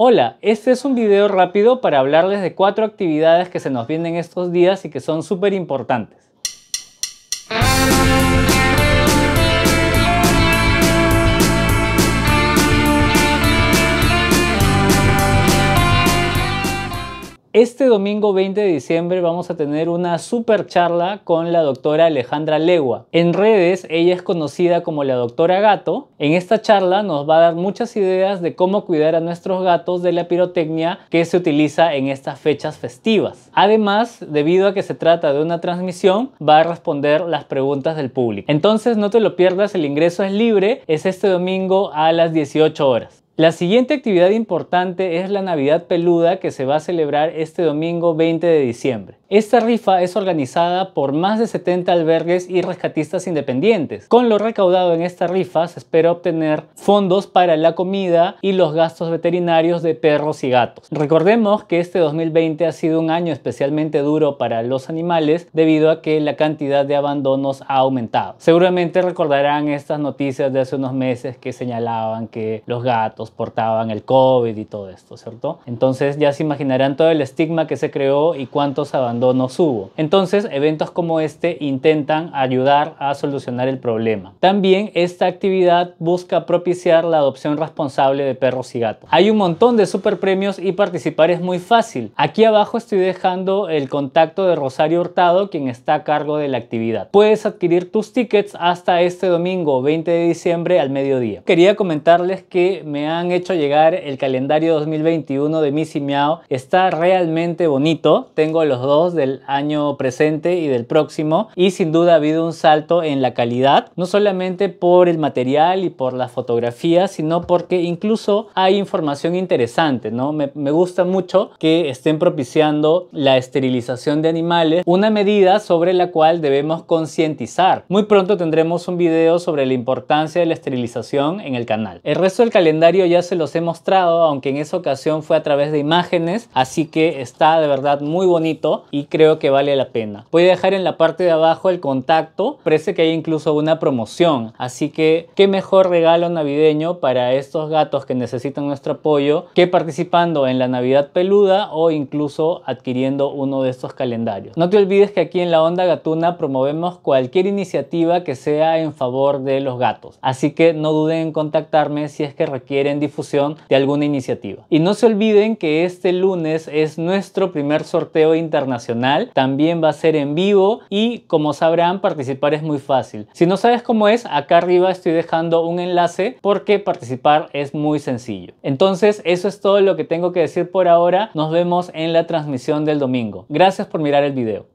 Hola, este es un video rápido para hablarles de cuatro actividades que se nos vienen estos días y que son súper importantes. Este domingo 20 de diciembre vamos a tener una super charla con la doctora Alejandra Legua. En redes ella es conocida como la doctora Gato. En esta charla nos va a dar muchas ideas de cómo cuidar a nuestros gatos de la pirotecnia que se utiliza en estas fechas festivas. Además, debido a que se trata de una transmisión, va a responder las preguntas del público. Entonces no te lo pierdas, el ingreso es libre, es este domingo a las 18 horas. La siguiente actividad importante es la Navidad Peluda que se va a celebrar este domingo 20 de diciembre. Esta rifa es organizada por más de 70 albergues y rescatistas independientes. Con lo recaudado en esta rifa se espera obtener fondos para la comida y los gastos veterinarios de perros y gatos. Recordemos que este 2020 ha sido un año especialmente duro para los animales debido a que la cantidad de abandonos ha aumentado. Seguramente recordarán estas noticias de hace unos meses que señalaban que los gatos pues, portaban el COVID y todo esto, ¿cierto? Entonces ya se imaginarán todo el estigma que se creó y cuántos abandonos hubo. Entonces, eventos como este intentan ayudar a solucionar el problema. También esta actividad busca propiciar la adopción responsable de perros y gatos. Hay un montón de super premios y participar es muy fácil. Aquí abajo estoy dejando el contacto de Rosario Hurtado, quien está a cargo de la actividad. Puedes adquirir tus tickets hasta este domingo 20 de diciembre al mediodía. Quería comentarles que me ha han hecho llegar el calendario 2021 de Missy Miao. Está realmente bonito. Tengo los dos del año presente y del próximo. Y sin duda ha habido un salto en la calidad. No solamente por el material y por las fotografías, sino porque incluso hay información interesante. ¿no? Me, me gusta mucho que estén propiciando la esterilización de animales. Una medida sobre la cual debemos concientizar. Muy pronto tendremos un video sobre la importancia de la esterilización en el canal. El resto del calendario ya se los he mostrado, aunque en esa ocasión fue a través de imágenes, así que está de verdad muy bonito y creo que vale la pena. Voy a dejar en la parte de abajo el contacto, parece que hay incluso una promoción, así que qué mejor regalo navideño para estos gatos que necesitan nuestro apoyo que participando en la Navidad Peluda o incluso adquiriendo uno de estos calendarios. No te olvides que aquí en la Onda Gatuna promovemos cualquier iniciativa que sea en favor de los gatos, así que no duden en contactarme si es que requieren difusión de alguna iniciativa. Y no se olviden que este lunes es nuestro primer sorteo internacional, también va a ser en vivo y como sabrán participar es muy fácil. Si no sabes cómo es, acá arriba estoy dejando un enlace porque participar es muy sencillo. Entonces eso es todo lo que tengo que decir por ahora, nos vemos en la transmisión del domingo. Gracias por mirar el video.